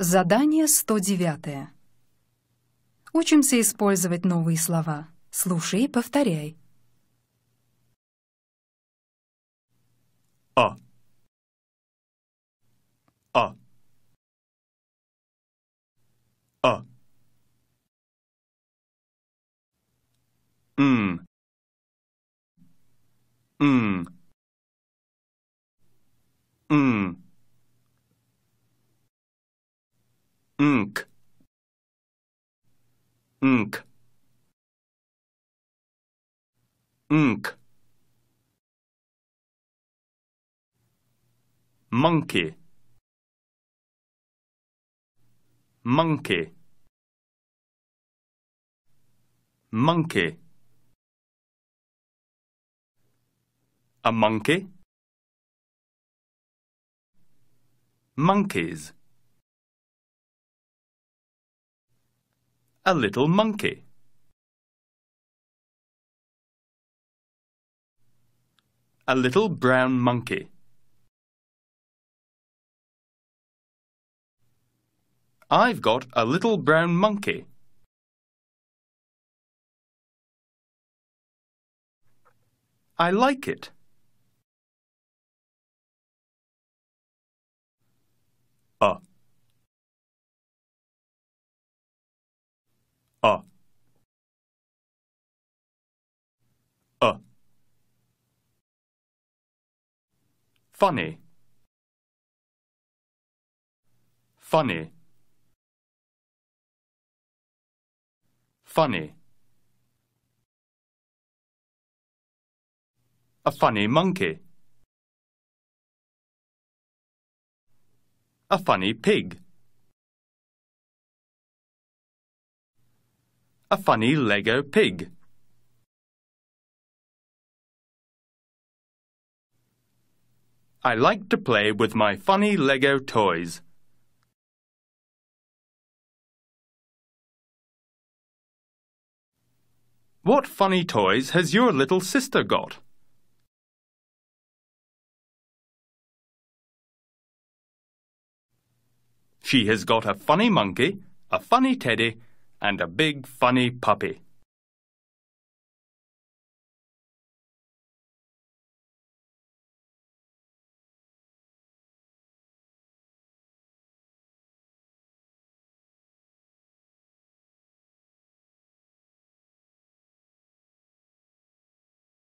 Задание 109. Учимся использовать новые слова. Слушай и повторяй. А. А. А. М. М. М. ink ink ink monkey monkey monkey a monkey monkeys a little monkey. A little brown monkey. I've got a little brown monkey. I like it. a a funny funny funny a funny monkey a funny pig a funny Lego pig. I like to play with my funny Lego toys. What funny toys has your little sister got? She has got a funny monkey, a funny teddy, and a big funny puppy.